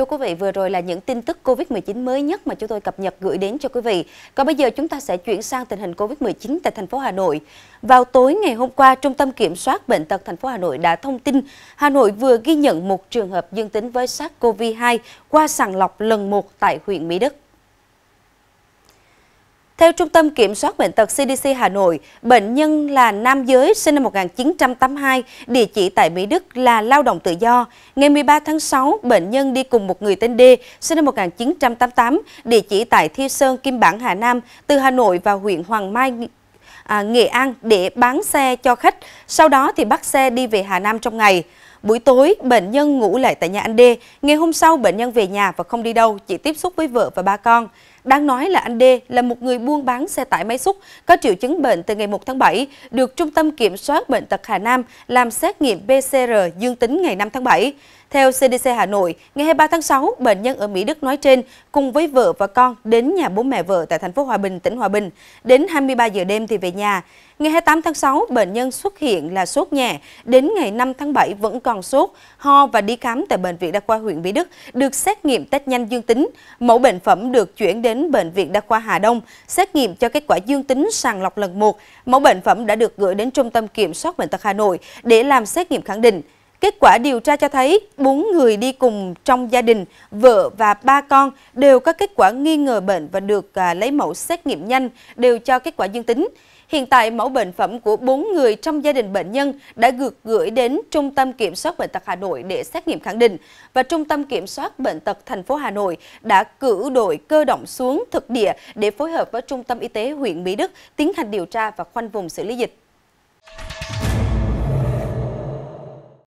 Thưa quý vị, vừa rồi là những tin tức Covid-19 mới nhất mà chúng tôi cập nhật gửi đến cho quý vị. Còn bây giờ chúng ta sẽ chuyển sang tình hình Covid-19 tại thành phố Hà Nội. Vào tối ngày hôm qua, Trung tâm Kiểm soát Bệnh tật thành phố Hà Nội đã thông tin Hà Nội vừa ghi nhận một trường hợp dương tính với SARS-CoV-2 qua sàng lọc lần 1 tại huyện Mỹ Đức. Theo Trung tâm Kiểm soát Bệnh tật CDC Hà Nội, bệnh nhân là nam giới sinh năm 1982, địa chỉ tại Mỹ Đức là lao động tự do. Ngày 13 tháng 6, bệnh nhân đi cùng một người tên D, sinh năm 1988, địa chỉ tại Thi Sơn, Kim Bảng, Hà Nam, từ Hà Nội vào huyện Hoàng Mai, à, Nghệ An để bán xe cho khách. Sau đó thì bắt xe đi về Hà Nam trong ngày. Buổi tối, bệnh nhân ngủ lại tại nhà anh Đê Ngày hôm sau, bệnh nhân về nhà và không đi đâu, chỉ tiếp xúc với vợ và ba con. Đáng nói là anh Đê là một người buôn bán xe tải máy xúc có triệu chứng bệnh từ ngày 1 tháng 7, được Trung tâm Kiểm soát Bệnh tật Hà Nam làm xét nghiệm PCR dương tính ngày 5 tháng 7. Theo CDC Hà Nội, ngày 23 tháng 6, bệnh nhân ở Mỹ Đức nói trên cùng với vợ và con đến nhà bố mẹ vợ tại thành phố Hòa Bình, tỉnh Hòa Bình. Đến 23 giờ đêm thì về nhà. Ngày 28 tháng 6, bệnh nhân xuất hiện là sốt nhẹ, đến ngày 5 tháng 7 vẫn còn sốt, ho và đi khám tại Bệnh viện Đa khoa huyện Mỹ Đức, được xét nghiệm test nhanh dương tính. Mẫu bệnh phẩm được chuyển đến Bệnh viện Đa khoa Hà Đông, xét nghiệm cho kết quả dương tính sàng lọc lần 1. Mẫu bệnh phẩm đã được gửi đến Trung tâm Kiểm soát Bệnh tật Hà Nội để làm xét nghiệm khẳng định. Kết quả điều tra cho thấy 4 người đi cùng trong gia đình, vợ và ba con đều có kết quả nghi ngờ bệnh và được à, lấy mẫu xét nghiệm nhanh, đều cho kết quả dương tính. Hiện tại, mẫu bệnh phẩm của 4 người trong gia đình bệnh nhân đã được gửi đến Trung tâm Kiểm soát Bệnh tật Hà Nội để xét nghiệm khẳng định và Trung tâm Kiểm soát Bệnh tật thành phố Hà Nội đã cử đội cơ động xuống thực địa để phối hợp với Trung tâm Y tế huyện Mỹ Đức tiến hành điều tra và khoanh vùng xử lý dịch.